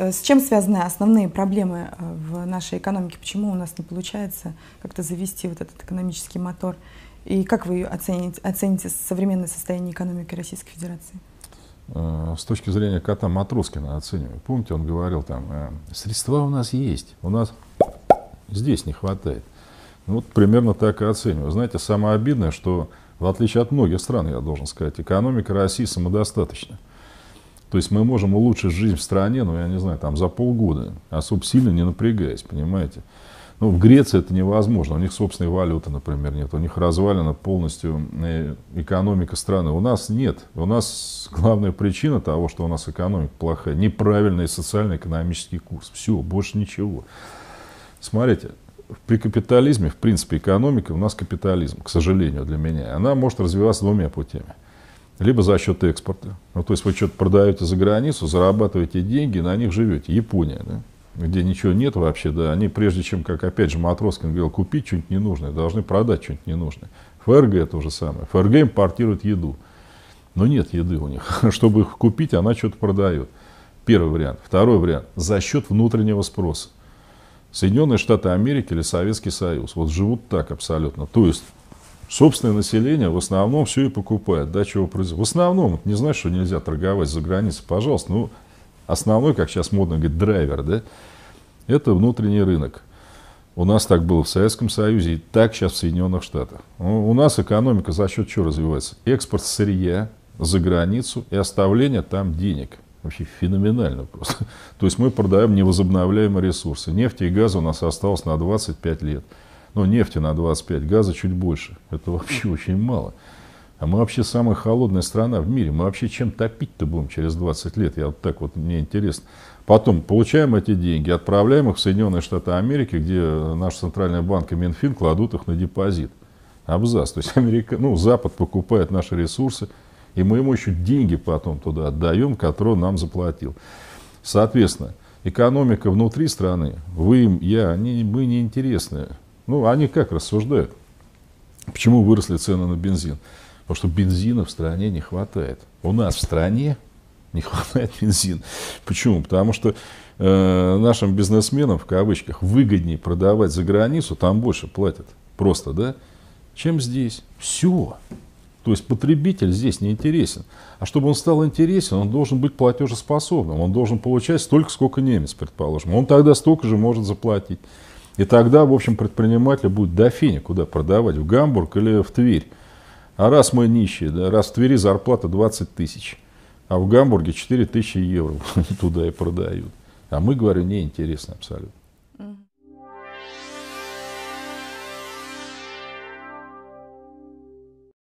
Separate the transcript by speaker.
Speaker 1: Э, с чем связаны основные проблемы э, в нашей экономике? Почему у нас не получается как-то завести вот этот экономический мотор? И как вы оцените, оцените современное состояние экономики Российской Федерации?
Speaker 2: Э, с точки зрения кота Матроскина оцениваю. Помните, он говорил там, средства у нас есть, у нас здесь не хватает. Ну, вот примерно так и оцениваю. Знаете, самое обидное, что в отличие от многих стран, я должен сказать, экономика России самодостаточна. То есть мы можем улучшить жизнь в стране, ну, я не знаю, там за полгода, особо а сильно не напрягаясь, понимаете. Ну, в Греции это невозможно. У них собственной валюты, например, нет. У них развалена полностью э, экономика страны. У нас нет. У нас главная причина того, что у нас экономика плохая, неправильный социально-экономический курс. Все, больше ничего. Смотрите, при капитализме, в принципе, экономика, у нас капитализм, к сожалению для меня, она может развиваться двумя путями – либо за счет экспорта. Ну, то есть вы что-то продаете за границу, зарабатываете деньги, на них живете. Япония, да? где ничего нет вообще, да, они прежде чем, как опять же Матроскин говорил, купить что-нибудь ненужное, должны продать что-нибудь ненужное. ФРГ то же самое. ФРГ импортирует еду. Но нет еды у них. Чтобы их купить, она что-то продает. Первый вариант. Второй вариант. За счет внутреннего спроса. Соединенные Штаты Америки или Советский Союз. Вот живут так абсолютно. То есть собственное население в основном все и покупает, да, чего производит. В основном, не знаешь, что нельзя торговать за границей, пожалуйста, ну, основной, как сейчас модно говорить, драйвер, да, это внутренний рынок. У нас так было в Советском Союзе и так сейчас в Соединенных Штатах. У нас экономика за счет чего развивается? Экспорт сырья за границу и оставление там денег. Вообще феноменально просто. То есть мы продаем невозобновляемые ресурсы. Нефть и газ у нас осталось на 25 лет ну, нефти на 25, газа чуть больше. Это вообще очень мало. А мы вообще самая холодная страна в мире. Мы вообще чем топить-то будем через 20 лет? Я вот так вот, мне интересно. Потом получаем эти деньги, отправляем их в Соединенные Штаты Америки, где наш Центральный банк и Минфин кладут их на депозит. Абзац. То есть Америка, ну, Запад покупает наши ресурсы, и мы ему еще деньги потом туда отдаем, которые он нам заплатил. Соответственно, экономика внутри страны, вы я, они, мы не интересны. Ну, они как рассуждают? Почему выросли цены на бензин? Потому что бензина в стране не хватает. У нас в стране не хватает бензина. Почему? Потому что э, нашим бизнесменам, в кавычках, выгоднее продавать за границу, там больше платят. Просто, да? Чем здесь? Все. То есть потребитель здесь не интересен. А чтобы он стал интересен, он должен быть платежеспособным. Он должен получать столько, сколько немец, предположим. Он тогда столько же может заплатить. И тогда, в общем, предприниматель будет до фини куда продавать, в Гамбург или в Тверь. А раз мы нищие, да, раз в Твери зарплата 20 тысяч, а в Гамбурге 4 тысячи евро туда и продают. А мы, говорю, неинтересно абсолютно.